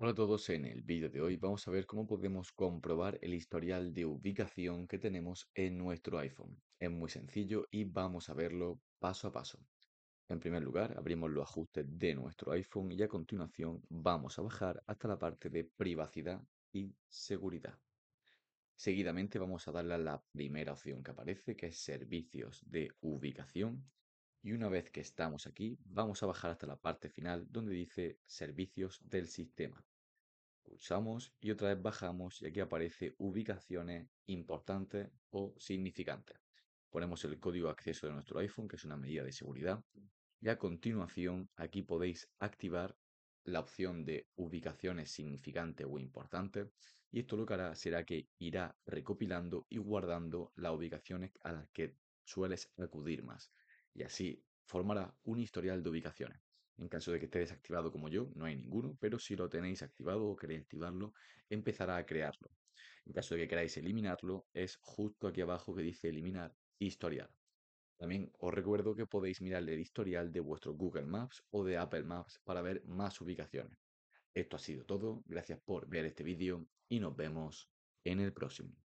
Hola a todos, en el vídeo de hoy vamos a ver cómo podemos comprobar el historial de ubicación que tenemos en nuestro iPhone. Es muy sencillo y vamos a verlo paso a paso. En primer lugar, abrimos los ajustes de nuestro iPhone y a continuación vamos a bajar hasta la parte de privacidad y seguridad. Seguidamente vamos a darle a la primera opción que aparece, que es servicios de ubicación, y una vez que estamos aquí, vamos a bajar hasta la parte final donde dice servicios del sistema. Pulsamos y otra vez bajamos y aquí aparece ubicaciones importantes o significantes. Ponemos el código de acceso de nuestro iPhone, que es una medida de seguridad. Y a continuación aquí podéis activar la opción de ubicaciones significantes o importantes y esto lo que hará será que irá recopilando y guardando las ubicaciones a las que sueles acudir más y así formará un historial de ubicaciones. En caso de que esté desactivado como yo, no hay ninguno, pero si lo tenéis activado o queréis activarlo, empezará a crearlo. En caso de que queráis eliminarlo, es justo aquí abajo que dice eliminar historial. También os recuerdo que podéis mirar el historial de vuestro Google Maps o de Apple Maps para ver más ubicaciones. Esto ha sido todo, gracias por ver este vídeo y nos vemos en el próximo.